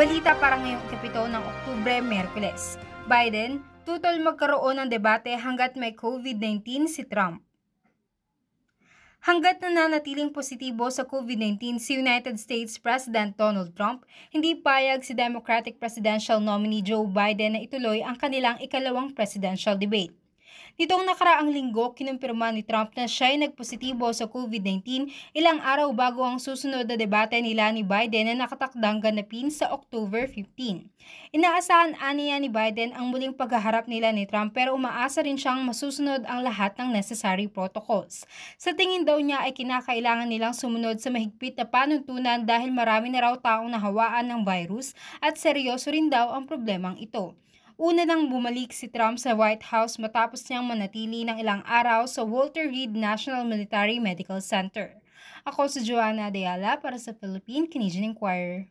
Balita para ngayong ikapito ng Oktubre, Merkules. Biden, tutol magkaroon ng debate hanggat may COVID-19 si Trump. Hanggat nananatiling positibo sa COVID-19 si United States President Donald Trump, hindi payag si Democratic Presidential nominee Joe Biden na ituloy ang kanilang ikalawang presidential debate. Nitong nakaraang linggo, kinumpirma ni Trump na siya ay nagpositibo sa COVID-19 ilang araw bago ang susunod na debate nila ni Biden na nakatakdang ganapin sa October 15. Inaasahan aniya ni Biden ang muling paghaharap nila ni Trump pero umaasa rin siyang masusunod ang lahat ng necessary protocols. Sa tingin daw niya ay kinakailangan nilang sumunod sa mahigpit na panuntunan dahil marami na raw taong nahawaan ng virus at seryoso rin daw ang problemang ito. Una nang bumalik si Trump sa White House matapos niyang manatili ng ilang araw sa Walter Reed National Military Medical Center. Ako si Joanna Ayala para sa Philippine Canadian Inquirer.